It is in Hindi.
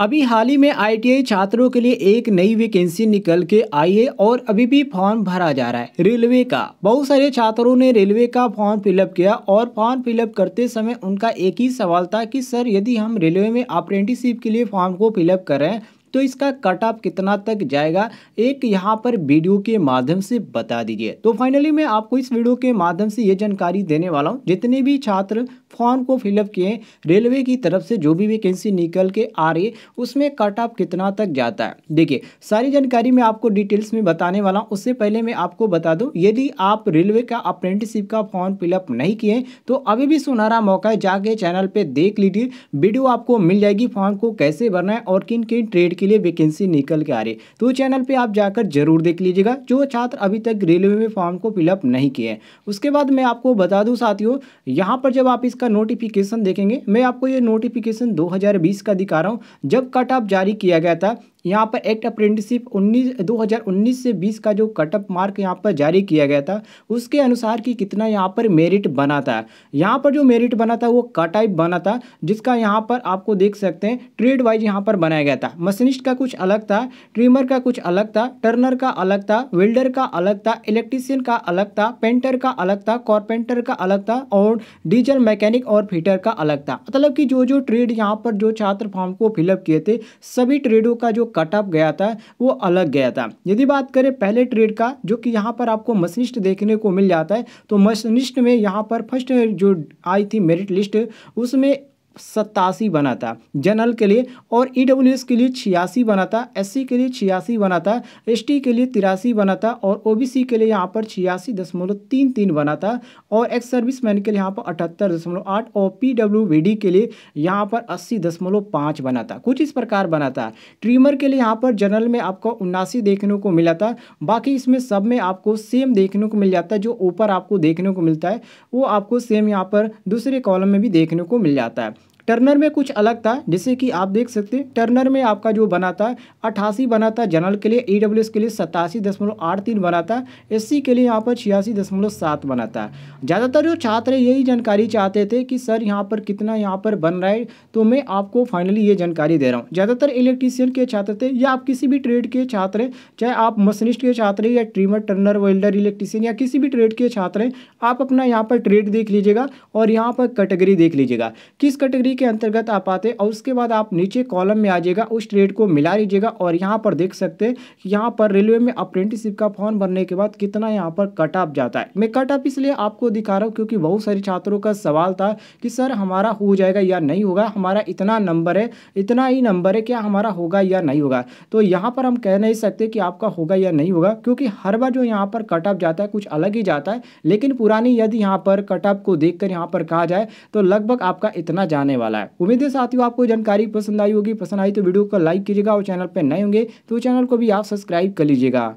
अभी हाल ही में आईटीआई छात्रों के लिए एक नई वैकेंसी निकल के आई है और अभी भी फॉर्म भरा जा रहा है रेलवे का बहुत सारे छात्रों ने रेलवे का फॉर्म फिलअप किया और फॉर्म फिलअप करते समय उनका एक ही सवाल था कि सर यदि हम रेलवे में अप्रेंटिसिप के लिए फॉर्म को फिलअप कर रहे हैं तो इसका कट ऑफ कितना तक जाएगा एक यहाँ पर वीडियो के माध्यम से बता दीजिए तो फाइनली मैं आपको इस वीडियो के माध्यम से ये जानकारी देने वाला हूँ जितने भी छात्र फॉर्म को फिलअप किए रेलवे की तरफ से जो भी वैकेंसी निकल के आ रही है उसमें कट ऑफ कितना तक जाता है देखिए सारी जानकारी मैं आपको डिटेल्स में बताने वाला हूँ उससे पहले मैं आपको बता दूँ यदि आप रेलवे का अप्रेंटिसिप का फॉर्म फिलअप नहीं किए तो अभी भी सुनहरा मौका है जाके चैनल पर देख लीजिए वीडियो आपको मिल जाएगी फॉर्म को कैसे भरना है और किन किन ट्रेड के के लिए वैकेंसी निकल के आ रही है तो चैनल पे आप जाकर जरूर देख लीजिएगा जो छात्र अभी तक रेलवे में फॉर्म को फिलअप नहीं किए हैं उसके बाद मैं आपको बता दूँ साथियों यहाँ पर जब आप इसका नोटिफिकेशन देखेंगे मैं आपको ये नोटिफिकेशन 2020 का दिखा रहा हूँ जब कट ऑफ जारी किया गया था यहाँ पर एक्ट अप्रेंटिसिप 19 2019 से 20 का जो कटअप मार्क यहाँ पर जारी किया गया था उसके अनुसार कि कितना यहाँ पर मेरिट बना था यहाँ पर जो मेरिट बना था वो कटाइप बना था जिसका यहाँ पर आपको देख सकते हैं ट्रेड वाइज यहाँ पर बनाया गया था मशीनिस्ट का कुछ अलग था ट्रिमर का कुछ अलग था टर्नर का अलग था वेल्डर का अलग था इलेक्ट्रीशियन का अलग था पेंटर का अलग था कॉरपेंटर का अलग था और डीजल मैकेनिक और फिटर का अलग था मतलब कि जो जो ट्रेड यहाँ पर जो छात्र फॉर्म को फिलअप किए थे सभी ट्रेडों का जो कट गया था वो अलग गया था यदि बात करें पहले ट्रेड का जो कि यहाँ पर आपको मशनिस्ट देखने को मिल जाता है तो मशनिस्ट में यहाँ पर फर्स्ट जो आई थी मेरिट लिस्ट उसमें सतासी बना था जनरल के लिए और ई e के लिए छियासी बना था एस के लिए छियासी बना था एस के लिए तिरासी बना था और ओ के लिए यहाँ पर छियासी दशमलव तीन तीन बना था और एक्स सर्विस मैन के लिए यहाँ पर अठहत्तर दशमलव आठ और पी के लिए यहाँ पर अस्सी दशमलव पाँच बना था कुछ इस प्रकार बना था ट्रीमर के लिए यहाँ पर जनरल में आपको उन्नासी देखने को मिला था बाकी इसमें सब में आपको सेम देखने को मिल जाता है जो ऊपर आपको देखने को मिलता है वो आपको सेम यहाँ पर दूसरे कॉलम में भी देखने को मिल जाता है टर्नर में कुछ अलग था जैसे कि आप देख सकते हैं टर्नर में आपका जो बना था अट्ठासी बना था जनरल के लिए ई के लिए सतासी दशमलव आठ तीन बना था एस के लिए यहाँ पर छियासी दशमलव सात बना था ज़्यादातर जो छात्र यही जानकारी चाहते थे कि सर यहाँ पर कितना यहाँ पर बन रहा है तो मैं आपको फाइनली ये जानकारी दे रहा हूँ ज़्यादातर इलेक्ट्रीशियन के छात्र थे या आप किसी भी ट्रेड के छात्र हैं चाहे आप मशीनिस्ट के छात्र हैं या ट्रीमर टर्नर वेल्डर इलेक्ट्रीशियन या किसी भी ट्रेड के छात्र हैं आप अपना यहाँ पर ट्रेड देख लीजिएगा और यहाँ पर कैटेगरी देख लीजिएगा किस कैटेगरी उसी के अंतर्गत आप आते और उसके बाद आप नीचे कॉलम में आ जाएगा उस ट्रेड को मिला लीजिएगा और यहाँ पर देख सकते हैं यहाँ पर रेलवे में अप्रेंटिसशिप का फॉर्म भरने के बाद कितना यहाँ पर कट ऑफ जाता है मैं कट ऑफ इसलिए आपको दिखा रहा हूँ क्योंकि बहुत सारे छात्रों का सवाल था कि सर हमारा हो जाएगा या नहीं होगा हमारा इतना नंबर है इतना ही नंबर है क्या हमारा होगा या नहीं होगा तो यहाँ पर हम कह नहीं सकते कि आपका होगा या नहीं होगा क्योंकि हर बार जो यहाँ पर कट ऑफ जाता है कुछ अलग ही जाता है लेकिन पुरानी यदि यहाँ पर कट ऑफ को देख कर पर कहा जाए तो लगभग आपका इतना जाने वाला वाला है उम्मीद है साथियों आपको जानकारी पसंद आई होगी पसंद आई तो वीडियो को लाइक कीजिएगा और चैनल पर नए होंगे तो चैनल को भी आप सब्सक्राइब कर लीजिएगा